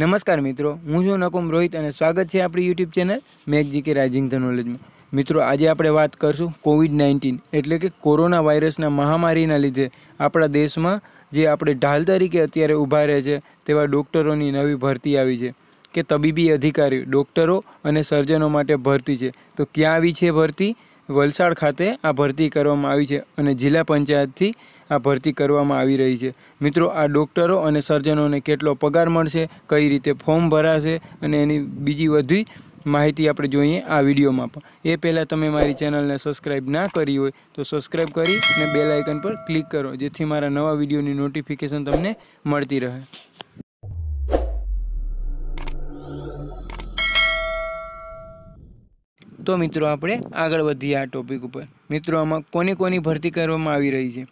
નમસ્કાર મિત્રો હું છું નકુમ રોહિત અને સ્વાગત છે આપણી YouTube channel make GK rising the નોલેજમાં મિત્રો આજે આપણે વાત કરશું કોવિડ નાઇન્ટીન એટલે કે કોરોના વાયરસના મહામારીના લીધે આપણા દેશમાં જે આપણે ઢાલ તરીકે અત્યારે ઊભા રહે છે તેવા ડૉક્ટરોની નવી ભરતી આવી છે કે તબીબી અધિકારીઓ ડૉક્ટરો અને સર્જનો માટે ભરતી છે તો ક્યાં આવી છે ભરતી વલસાડ ખાતે આ ભરતી કરવામાં આવી છે અને જિલ્લા પંચાયતથી આ ભરતી કરવામાં આવી રહી છે મિત્રો આ ડૉક્ટરો અને સર્જનોને કેટલો પગાર મળશે કઈ રીતે ફોર્મ ભરાશે અને એની બીજી બધી માહિતી આપણે જોઈએ આ વિડીયોમાં પણ એ પહેલાં તમે મારી ચેનલને સબસ્ક્રાઈબ ના કરી હોય તો સબસ્ક્રાઈબ કરી અને બેલ આઇકન પર ક્લિક કરો જેથી મારા નવા વિડીયોની નોટિફિકેશન તમને મળતી રહે તો મિત્રો આપણે આગળ વધીએ આ ટોપિક ઉપર મિત્રો આમાં કોની કોની ભરતી કરવામાં આવી રહી છે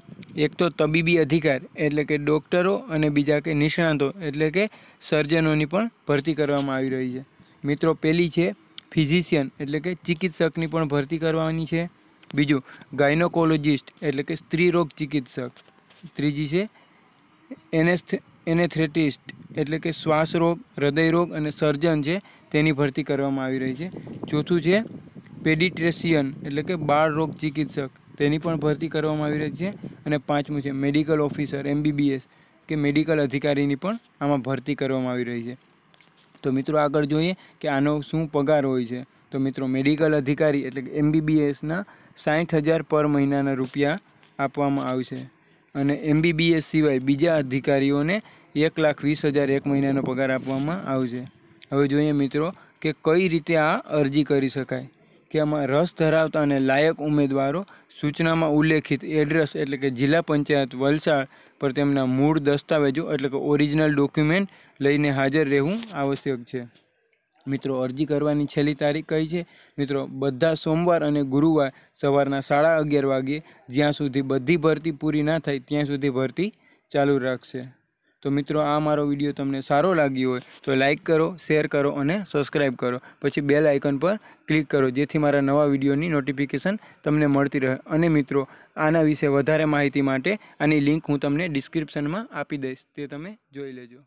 એક તો તબીબી અધિકાર એટલે કે ડૉક્ટરો અને બીજા કે નિષ્ણાંતો એટલે કે સર્જનોની પણ ભરતી કરવામાં આવી રહી છે મિત્રો પહેલી છે ફિઝિશિયન એટલે કે ચિકિત્સકની પણ ભરતી કરવાની છે બીજું ગાયનોકોલોજિસ્ટ એટલે કે સ્ત્રી રોગ ચિકિત્સક ત્રીજી છે એનેસ્થેટિસ્ટ એટલે કે શ્વાસરોગ હૃદયરોગ અને સર્જન છે તેની ભરતી કરવામાં આવી રહી છે ચોથું છે પેડિટ્રેશિયન એટલે કે બાળ રોગ ચિકિત્સક તેની પણ ભરતી કરવામાં આવી રહી છે અને પાંચમું છે મેડિકલ ઓફિસર એમબીબીએસ કે મેડિકલ અધિકારીની પણ આમાં ભરતી કરવામાં આવી રહી છે તો મિત્રો આગળ જોઈએ કે આનો શું પગાર હોય છે તો મિત્રો મેડિકલ અધિકારી એટલે કે એમબીબીએસના સાઠ હજાર પર મહિનાના રૂપિયા આપવામાં આવશે અને એમબીબીએસ સિવાય બીજા અધિકારીઓને એક લાખ વીસ હજાર એક મહિનાનો પગાર આપવામાં આવશે હવે જોઈએ મિત્રો કે કઈ રીતે આ અરજી કરી શકાય કે આમાં રસ ધરાવતા અને લાયક ઉમેદવારો સૂચનામાં ઉલ્લેખિત એડ્રેસ એટલે કે જિલ્લા પંચાયત વલસાડ પર તેમના મૂળ દસ્તાવેજો એટલે કે ઓરિજિનલ ડોક્યુમેન્ટ લઈને હાજર રહેવું આવશ્યક છે મિત્રો અરજી કરવાની છેલ્લી તારીખ કઈ છે મિત્રો બધા સોમવાર અને ગુરુવાર સવારના સાડા અગિયાર વાગ્યે જ્યાં સુધી બધી ભરતી પૂરી ના થાય ત્યાં સુધી ભરતી ચાલુ રાખશે તો મિત્રો આ મારો વિડીયો તમને સારો લાગ્યો હોય તો લાઇક કરો શેર કરો અને સબસ્ક્રાઈબ કરો પછી બેલ આઇકન પર ક્લિક કરો જેથી મારા નવા વિડીયોની નોટિફિકેશન તમને મળતી રહે અને મિત્રો આના વિશે વધારે માહિતી માટે આની લિંક હું તમને ડિસ્ક્રિપ્શનમાં આપી દઈશ તે તમે જોઈ લેજો